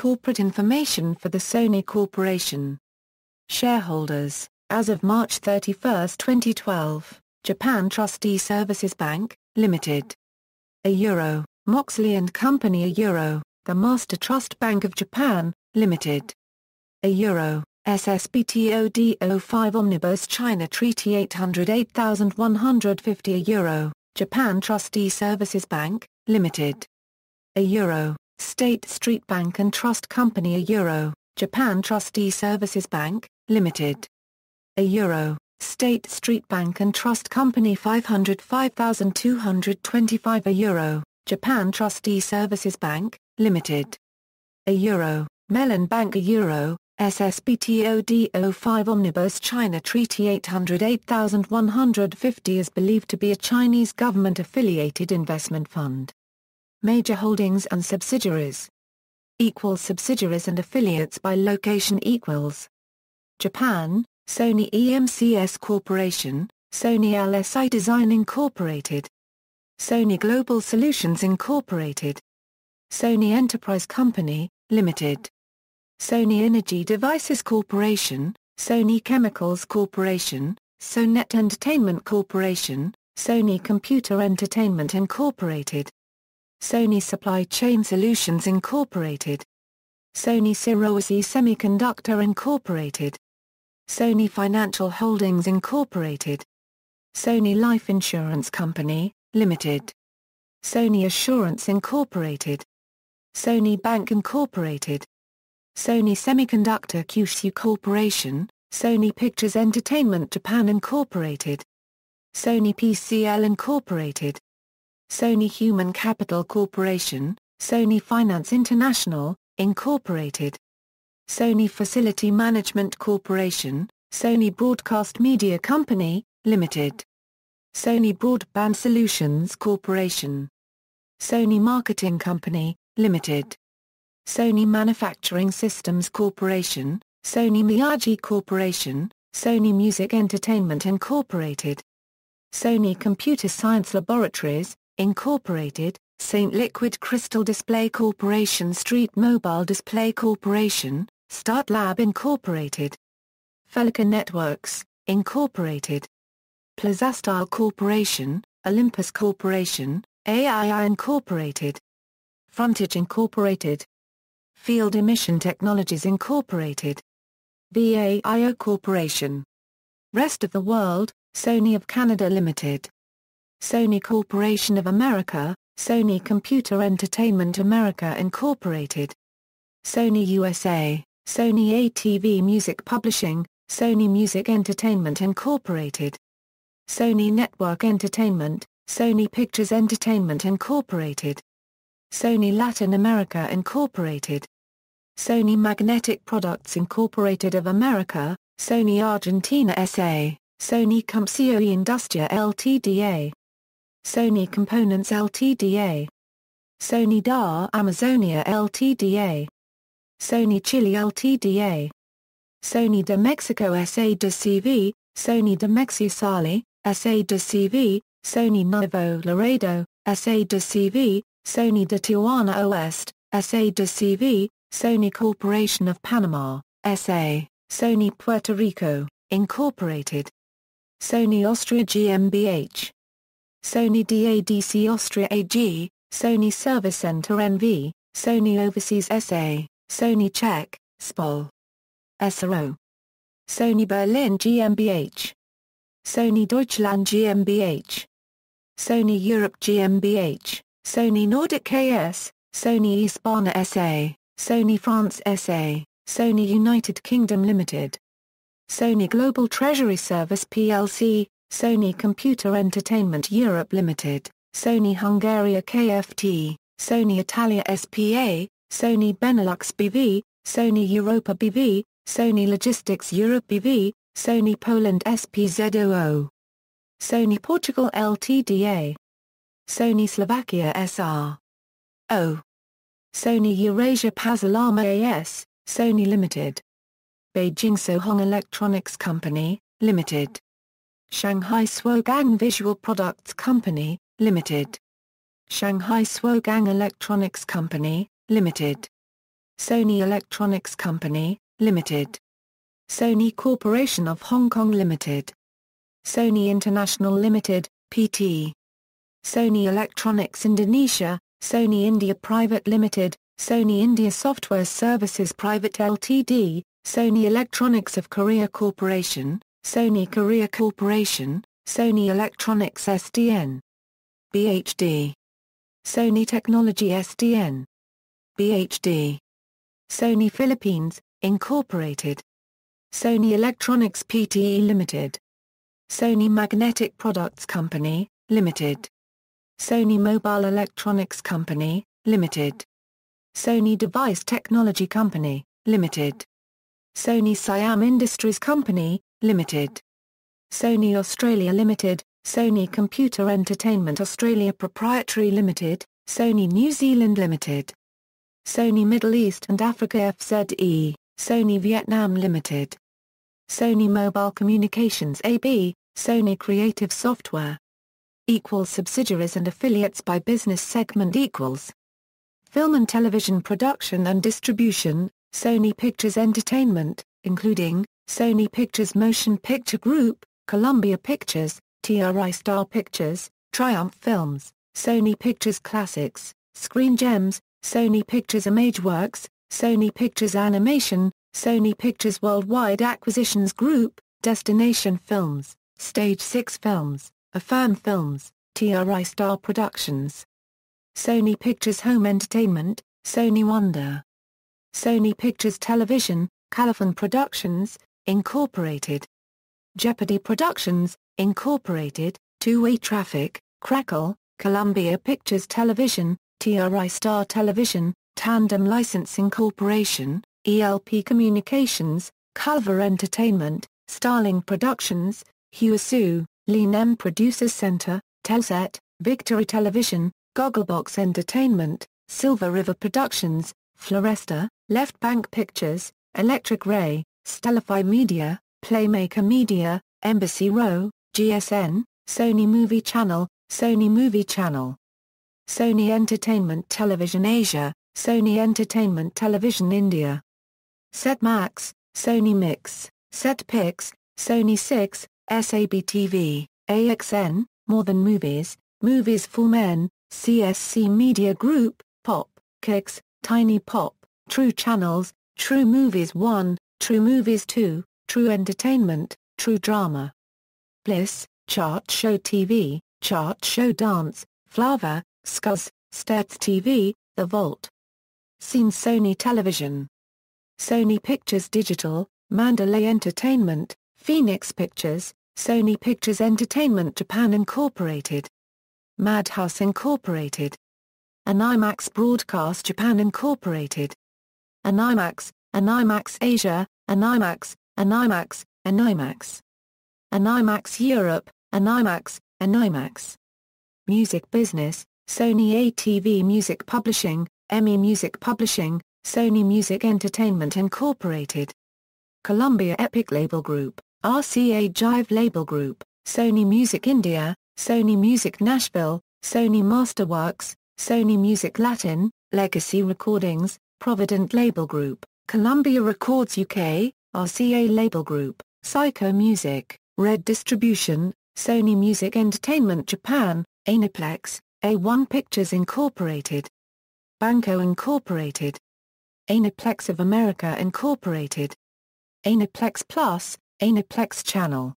Corporate information for the Sony Corporation. Shareholders, as of March 31, 2012, Japan Trustee Services Bank, Limited. A Euro, Moxley and Company A Euro, the Master Trust Bank of Japan, Limited. A Euro, ssbtodo 5 Omnibus China Treaty 808150 A Euro, Japan Trustee Services Bank, Limited. A Euro, State Street Bank and Trust Company a euro, Japan Trustee Services Bank, Limited. A euro, State Street Bank and Trust Company 505,225 a euro, Japan Trustee Services Bank, Limited. A euro, Mellon Bank a euro, SSBTOD05 Omnibus China Treaty 808150 is believed to be a Chinese government-affiliated investment fund major holdings and subsidiaries. Equals subsidiaries and affiliates by location equals. Japan, Sony EMCS Corporation, Sony LSI Design Incorporated. Sony Global Solutions Incorporated. Sony Enterprise Company, Limited. Sony Energy Devices Corporation, Sony Chemicals Corporation, Sonet Entertainment Corporation, Sony Computer Entertainment Incorporated. Sony Supply Chain Solutions Incorporated, Sony Sirowisi Semiconductor Incorporated, Sony Financial Holdings Incorporated, Sony Life Insurance Company, Limited, Sony Assurance Incorporated, Sony Bank Incorporated, Sony Semiconductor Kyushu Corporation, Sony Pictures Entertainment Japan Incorporated, Sony PCL Incorporated, Sony Human Capital Corporation, Sony Finance International, Incorporated, Sony Facility Management Corporation, Sony Broadcast Media Company, Limited, Sony Broadband Solutions Corporation, Sony Marketing Company, Limited, Sony Manufacturing Systems Corporation, Sony Miyagi Corporation, Sony Music Entertainment Incorporated, Sony Computer Science Laboratories, Incorporated, St. Liquid Crystal Display Corporation Street Mobile Display Corporation, Start Lab Incorporated, Felica Networks, Incorporated, Plazastar Corporation, Olympus Corporation, AII Incorporated, Frontage Incorporated, Field Emission Technologies Incorporated, BAIO Corporation. Rest of the World, Sony of Canada Limited. Sony Corporation of America, Sony Computer Entertainment America Incorporated, Sony USA, Sony ATV Music Publishing, Sony Music Entertainment Incorporated, Sony Network Entertainment, Sony Pictures Entertainment Incorporated, Sony Latin America Incorporated, Sony Magnetic Products Incorporated of America, Sony Argentina SA, Sony Comcio Industria LTDA. Sony Components Ltda. Sony DAR Amazonia Ltda. Sony Chile Ltda. Sony de Mexico SA de CV, Sony de Mexisali, SA de CV, Sony Nuevo Laredo, SA de CV, Sony de Tijuana Oeste, SA de CV, Sony Corporation of Panama, SA, Sony Puerto Rico, Incorporated. Sony Austria GmbH, Sony DADC Austria AG, Sony Service Center NV, Sony Overseas SA, Sony Czech, SPOL. SRO. Sony Berlin GmbH. Sony Deutschland GmbH. Sony Europe GmbH, Sony Nordic KS, Sony Hispana SA, Sony France SA, Sony United Kingdom Limited. Sony Global Treasury Service plc, Sony Computer Entertainment Europe Limited, Sony Hungaria KFT, Sony Italia SPA, Sony Benelux BV, Sony Europa BV, Sony Logistics Europe BV, Sony Poland SPZOO, Sony Portugal LTDA, Sony Slovakia SR. O. Sony Eurasia Pasalama AS, Sony Limited. Beijing Sohong Electronics Company, Limited. Shanghai Swogang Visual Products Company, Limited. Shanghai Swogang Electronics Company, Limited. Sony Electronics Company, Limited. Sony Corporation of Hong Kong Limited. Sony International Limited, PT. Sony Electronics Indonesia, Sony India Private Limited, Sony India Software Services Private Ltd, Sony Electronics of Korea Corporation, Sony Korea Corporation, Sony Electronics SDN. BHD. Sony Technology SDN. BHD. Sony Philippines, Incorporated. Sony Electronics PTE Limited. Sony Magnetic Products Company, Limited. Sony Mobile Electronics Company, Limited. Sony Device Technology Company, Limited. Sony Siam Industries Company, Limited. Sony Australia Limited, Sony Computer Entertainment Australia Proprietary Limited, Sony New Zealand Limited. Sony Middle East and Africa FZE, Sony Vietnam Limited. Sony Mobile Communications AB, Sony Creative Software. Equals subsidiaries and affiliates by business segment equals. Film and television production and distribution, Sony Pictures Entertainment, including, Sony Pictures Motion Picture Group, Columbia Pictures, TRI Star Pictures, Triumph Films, Sony Pictures Classics, Screen Gems, Sony Pictures Imageworks, Sony Pictures Animation, Sony Pictures Worldwide Acquisitions Group, Destination Films, Stage 6 Films, Affirm Films, TRI Star Productions. Sony Pictures Home Entertainment, Sony Wonder, Sony Pictures Television, Califon Productions, Incorporated. Jeopardy Productions, Incorporated, Two-Way Traffic, Crackle, Columbia Pictures Television, TRI Star Television, Tandem Licensing Corporation, ELP Communications, Culver Entertainment, Starling Productions, Huasu, Lean Producers Center, Telset, Victory Television, Gogglebox Entertainment, Silver River Productions, Floresta, Left Bank Pictures, Electric Ray, Stellify Media, Playmaker Media, Embassy Row, GSN, Sony Movie Channel, Sony Movie Channel. Sony Entertainment Television Asia, Sony Entertainment Television India. Set Max, Sony Mix, Set Pix, Sony 6, SAB TV, AXN, More Than Movies, Movies for Men, CSC Media Group, Pop, Kicks, Tiny Pop. True Channels, True Movies 1, True Movies 2, True Entertainment, True Drama. Bliss, Chart Show TV, Chart Show Dance, Flava, Scuzz, Stats TV, The Vault. Seen Sony Television. Sony Pictures Digital, Mandalay Entertainment, Phoenix Pictures, Sony Pictures Entertainment Japan Incorporated. Madhouse Incorporated. An IMAX Broadcast Japan Incorporated an IMAX, an IMAX Asia, an IMAX, an IMAX, an IMAX. An IMAX Europe, an IMAX, an IMAX. Music Business, Sony ATV Music Publishing, Emmy Music Publishing, Sony Music Entertainment Incorporated. Columbia Epic Label Group, RCA Jive Label Group, Sony Music India, Sony Music Nashville, Sony Masterworks, Sony Music Latin, Legacy Recordings, Provident Label Group, Columbia Records UK, RCA Label Group, Psycho Music, Red Distribution, Sony Music Entertainment Japan, Aniplex, A1 Pictures Incorporated, Banco Incorporated, Aniplex of America Incorporated, Aniplex Plus, Aniplex Channel.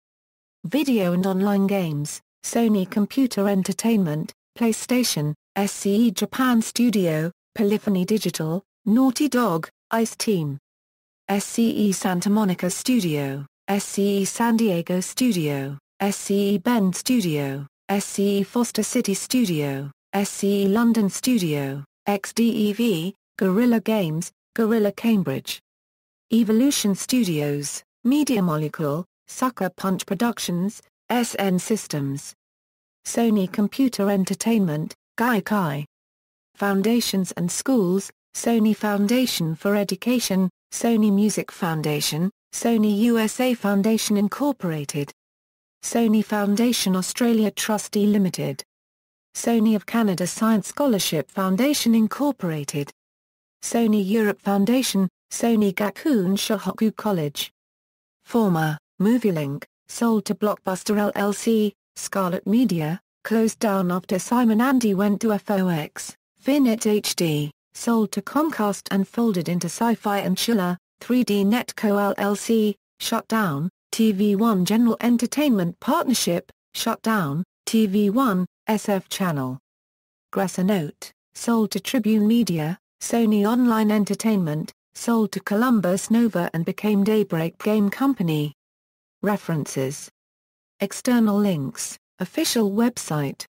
Video and online games, Sony Computer Entertainment, PlayStation, SCE Japan Studio, Polyphony Digital, Naughty Dog, Ice Team. SCE Santa Monica Studio, SCE San Diego Studio, SCE Bend Studio, SCE Foster City Studio, SCE London Studio, XDEV, Guerrilla Games, Guerrilla Cambridge. Evolution Studios, Media Molecule, Sucker Punch Productions, SN Systems. Sony Computer Entertainment, Gaikai. Foundations and Schools, Sony Foundation for Education, Sony Music Foundation, Sony USA Foundation Incorporated, Sony Foundation Australia Trustee Limited, Sony of Canada Science Scholarship Foundation Incorporated, Sony Europe Foundation, Sony Gakun Shohoku College. Former, MovieLink, sold to Blockbuster LLC, Scarlet Media, closed down after Simon Andy went to FOX, Finet HD sold to Comcast and folded into Sci-Fi and Chiller, 3D Netco LLC, shut down, TV1 General Entertainment Partnership, shut down, TV1, SF Channel. Note sold to Tribune Media, Sony Online Entertainment, sold to Columbus Nova and became Daybreak Game Company. References External links, official website